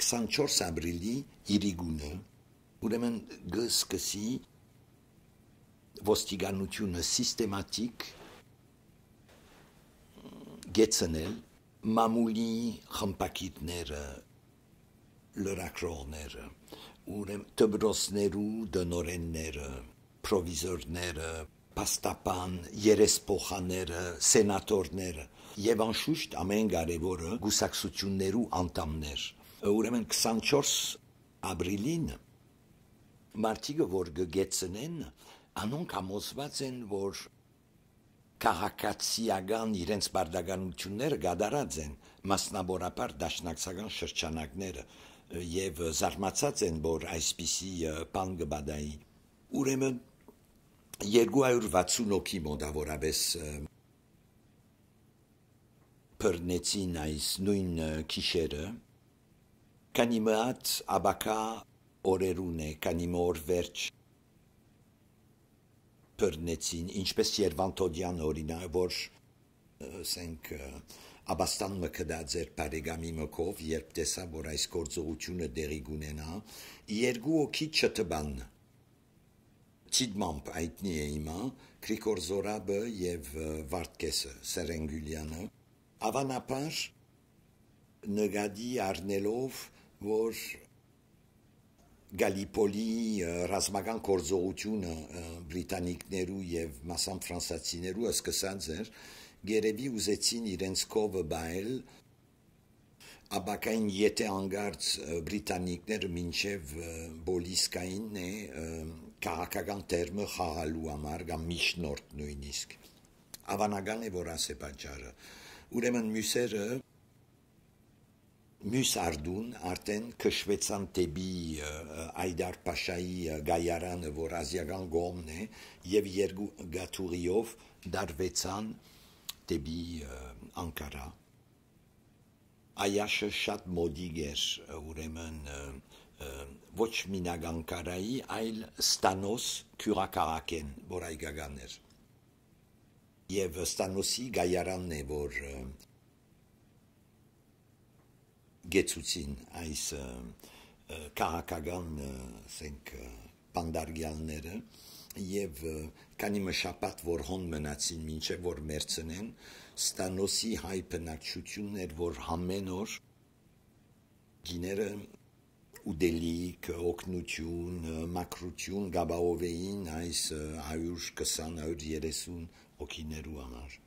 24 ապրիլի իրիգունը ուրեմն գսկսի ոստիկանությունը սիստեմատիկ գեցնել մամուլի խմպակիտները լրակրողները ուրեմ տբրոսներու դնորենները պրովիզորները պաստապան երեսփոխաները սենատորները եւ անշուշտ ամեն կարևորը գուսակցություններու անդամներ Ուրեմն 24 ապրիլին մարտիկը որ գեցնեն, անոնք համոզված են, որ քաղաքացիական իրենց բարդականությունները գադարած են, մասնավորապես դաշնակցական շրջանակները եւ զարմացած են, որ այսպիսի բան կբադայի։ Ուրեմն 260 հոգի մոտավորապես բռնեցին այս նույն քիշերը Կանիմաած աբակա օրերուն է, կանիմոր վերջ բռնեցին, ինչպես Երվանտոդյան օրինակ, որ ասենք Աբաստան մկդած էր բարեգամի մկով, երբ տեսա, որ այս գործողությունը դեղի գունենա, երկու օքի չտբան։ Ցիդմամբ այդնի է իմա, Գրիգոր Զորաբը եւ Վարդկեսը Սերենգյուլյանը ավանապար նգադի արնելով որ Գալիպոլի ռազմական կորձողությունը բրիտանիկներու եւ մասամբ ֆրանսացիներու սկսած էր գերեւի ուզեցին իրենց կովը բայել աբակային եթե անգարց բրիտանիկները մինչև բոլիսկային է քաղաքական տերմը խաղալու համար կամ միջնորդ նույնիսկ ավանական է որ ասե պատճառը ուրեմն մյուսերը մյուս արդուն արդեն քշվեցան տեբի այդար պաշայի գայարանը որ ազիական գոմն է եւ երկու գաթուրիով դարվեցան տեբի անկարա այաշը շատ մոդիգ էր ուրեմն ոչ մինակ անկարայի այլ ստանոս քյուրակարակեն որ այգական էր եւ ստանոսի գայարանն է որ գեցուցին այս քաղաքական, ասենք, պանդարգյալները եւ քանի մշապատ որ հոն մնացին ոչ որ մերցնեն ստանոսի հայ բնակչությունն էր որ ամեն օր գիները ուդելիկ, օկնություն, մակրություն գաբաովեին այս 120-130 հոգիներու համար։